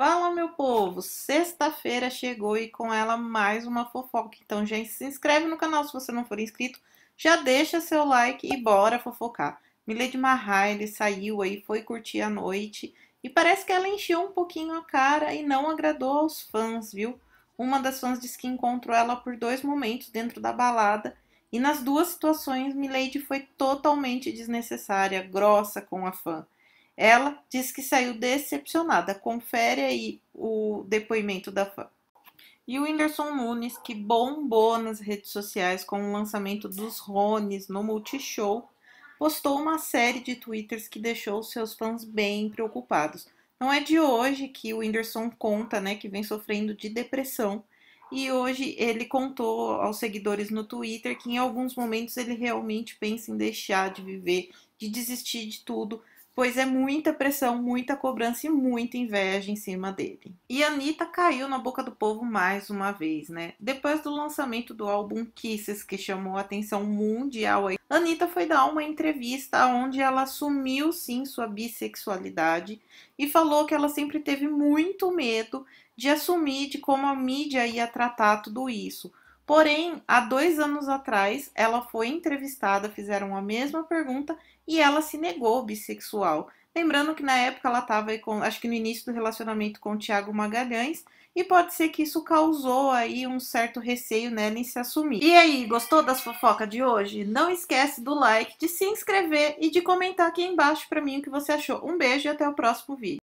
Fala, meu povo! Sexta-feira chegou e com ela mais uma fofoca. Então, gente, se inscreve no canal se você não for inscrito. Já deixa seu like e bora fofocar. Milady Mahaile saiu aí, foi curtir a noite. E parece que ela encheu um pouquinho a cara e não agradou aos fãs, viu? Uma das fãs disse que encontrou ela por dois momentos dentro da balada. E nas duas situações, Milady foi totalmente desnecessária, grossa com a fã. Ela diz que saiu decepcionada. Confere aí o depoimento da fã. E o Whindersson Nunes, que bombou nas redes sociais com o lançamento dos Rones no Multishow, postou uma série de twitters que deixou seus fãs bem preocupados. Não é de hoje que o Whindersson conta, né, que vem sofrendo de depressão. E hoje ele contou aos seguidores no Twitter que em alguns momentos ele realmente pensa em deixar de viver, de desistir de tudo, pois é muita pressão, muita cobrança e muita inveja em cima dele. E Anitta caiu na boca do povo mais uma vez, né? Depois do lançamento do álbum Kisses, que chamou a atenção mundial, Anitta foi dar uma entrevista onde ela assumiu sim sua bissexualidade e falou que ela sempre teve muito medo de assumir de como a mídia ia tratar tudo isso Porém, há dois anos atrás, ela foi entrevistada, fizeram a mesma pergunta e ela se negou bissexual. Lembrando que na época ela estava, acho que no início do relacionamento com o Tiago Magalhães, e pode ser que isso causou aí um certo receio nela em se assumir. E aí, gostou das fofocas de hoje? Não esquece do like, de se inscrever e de comentar aqui embaixo para mim o que você achou. Um beijo e até o próximo vídeo.